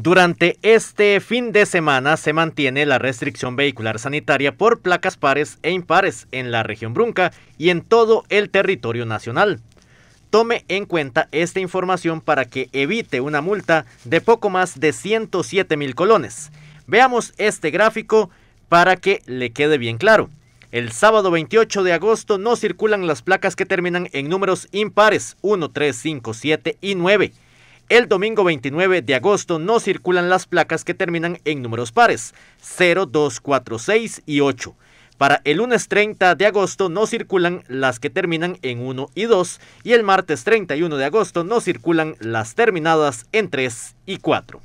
Durante este fin de semana se mantiene la restricción vehicular sanitaria por placas pares e impares en la región Brunca y en todo el territorio nacional. Tome en cuenta esta información para que evite una multa de poco más de 107 mil colones. Veamos este gráfico para que le quede bien claro. El sábado 28 de agosto no circulan las placas que terminan en números impares 1, 3, 5, 7 y 9. El domingo 29 de agosto no circulan las placas que terminan en números pares 0, 2, 4, 6 y 8. Para el lunes 30 de agosto no circulan las que terminan en 1 y 2 y el martes 31 de agosto no circulan las terminadas en 3 y 4.